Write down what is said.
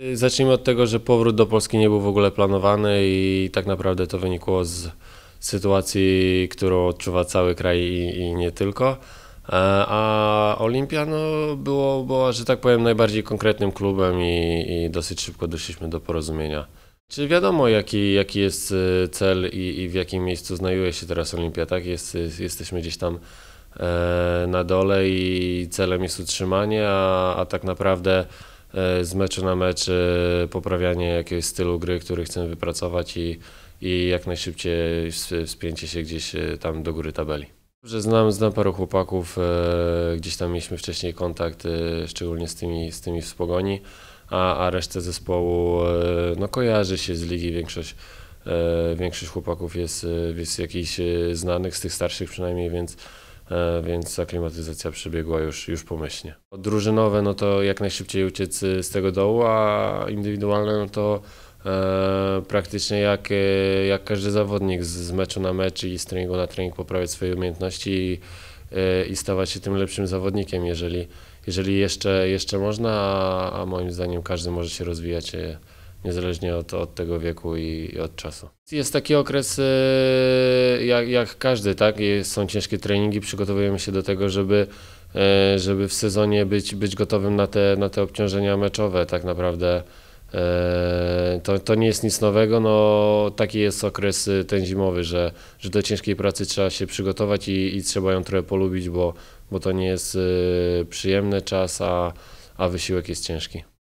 Y, zacznijmy od tego, że powrót do Polski nie był w ogóle planowany i tak naprawdę to wynikło z sytuacji, którą odczuwa cały kraj i, i nie tylko. E, a Olimpia no, było, była, że tak powiem, najbardziej konkretnym klubem i, i dosyć szybko doszliśmy do porozumienia. Czy wiadomo, jaki, jaki jest y, cel i, i w jakim miejscu znajduje się teraz Olimpia? Tak? Jest, jesteśmy gdzieś tam e, na dole i celem jest utrzymanie, a, a tak naprawdę E, z meczu na mecz e, poprawianie jakiegoś stylu gry, który chcemy wypracować i, i jak najszybciej wspięcie się gdzieś e, tam do góry tabeli. Że znam, znam paru chłopaków, gdzieś tam mieliśmy wcześniej kontakt, szczególnie z tymi, z tymi z a, a resztę zespołu no, kojarzy się z ligi, większość, większość chłopaków jest, jest jakichś znanych, z tych starszych przynajmniej, więc E, więc aklimatyzacja przebiegła już, już pomyślnie. Drużynowe no to jak najszybciej uciec y, z tego dołu, a indywidualne no to e, praktycznie jak, y, jak każdy zawodnik z, z, meczu na mecz i z treningu na trening poprawiać swoje umiejętności i, e, i stawać się tym lepszym zawodnikiem, jeżeli, jeżeli jeszcze, jeszcze można, a, a moim zdaniem każdy może się rozwijać. E, niezależnie od, od tego wieku i, i, od czasu. Jest taki okres, e, jak, jak, każdy, tak? Są ciężkie treningi, przygotowujemy się do tego, żeby, e, żeby w sezonie być, być gotowym na te, na te obciążenia meczowe, tak naprawdę. E, to, to nie jest nic nowego, no taki jest okres ten zimowy, że, że do ciężkiej pracy trzeba się przygotować i, i trzeba ją trochę polubić, bo, bo to nie jest przyjemny czas, a, a wysiłek jest ciężki.